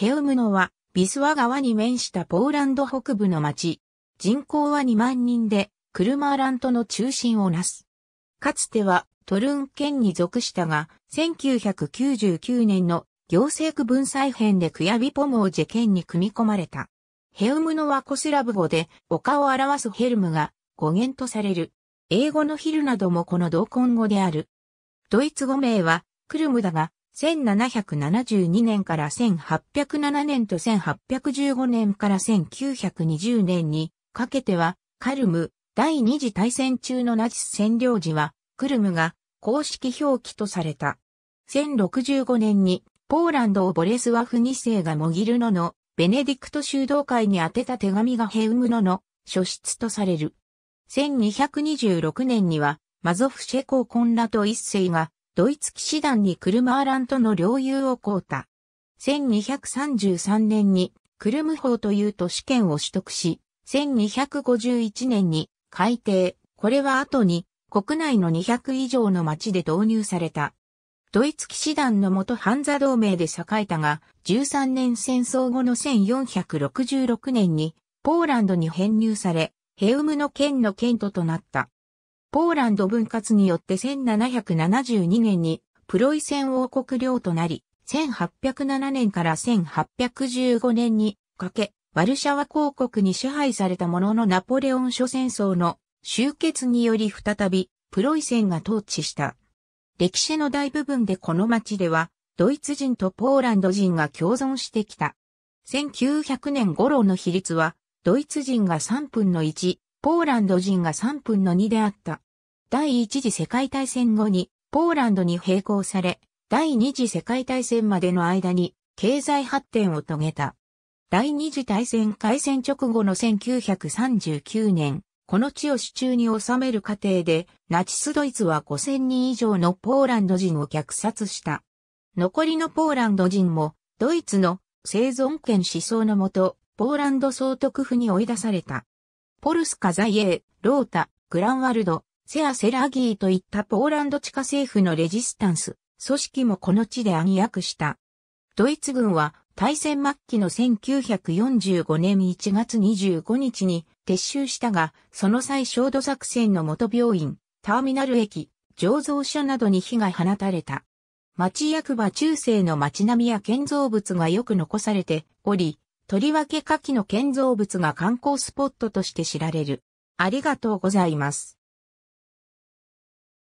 ヘウムノは、ビスワ川に面したポーランド北部の町。人口は2万人で、クルマーラントの中心をなす。かつては、トルン県に属したが、1999年の行政区分再編でクヤビポモージェ県に組み込まれた。ヘウムノはコスラブ語で、丘を表すヘルムが語源とされる。英語のヒルなどもこの同根語である。ドイツ語名は、クルムだが、1772年から1807年と1815年から1920年にかけては、カルム、第二次大戦中のナチス占領時は、クルムが公式表記とされた。1065年に、ポーランドをボレスワフ2世がモギルノの、ベネディクト修道会に宛てた手紙がヘウムノの、書室とされる。1226年には、マゾフシェコーコンラト一世が、ドイツ騎士団にクルマーランとの領有を交た。1233年にクルム法という都市圏を取得し、1251年に改定。これは後に国内の200以上の町で導入された。ドイツ騎士団の元ハンザ同盟で栄えたが、13年戦争後の1466年にポーランドに編入され、ヘウムの県の県ととなった。ポーランド分割によって1772年にプロイセン王国領となり、1807年から1815年にかけ、ワルシャワ公国に支配されたもののナポレオン諸戦争の終結により再びプロイセンが統治した。歴史の大部分でこの町ではドイツ人とポーランド人が共存してきた。1900年頃の比率はドイツ人が3分の1、ポーランド人が3分の2であった。第一次世界大戦後にポーランドに並行され、第二次世界大戦までの間に経済発展を遂げた。第二次大戦開戦直後の1939年、この地を手中に収める過程で、ナチスドイツは5000人以上のポーランド人を虐殺した。残りのポーランド人も、ドイツの生存権思想のもと、ポーランド総督府に追い出された。ポルスカザイエー、ロータ、グランワルド、セア・セラギーといったポーランド地下政府のレジスタンス、組織もこの地で暗躍した。ドイツ軍は大戦末期の1945年1月25日に撤収したが、その際小土作戦の元病院、ターミナル駅、醸造所などに火が放たれた。町役場中世の町並みや建造物がよく残されており、とりわけ下記の建造物が観光スポットとして知られる。ありがとうございます。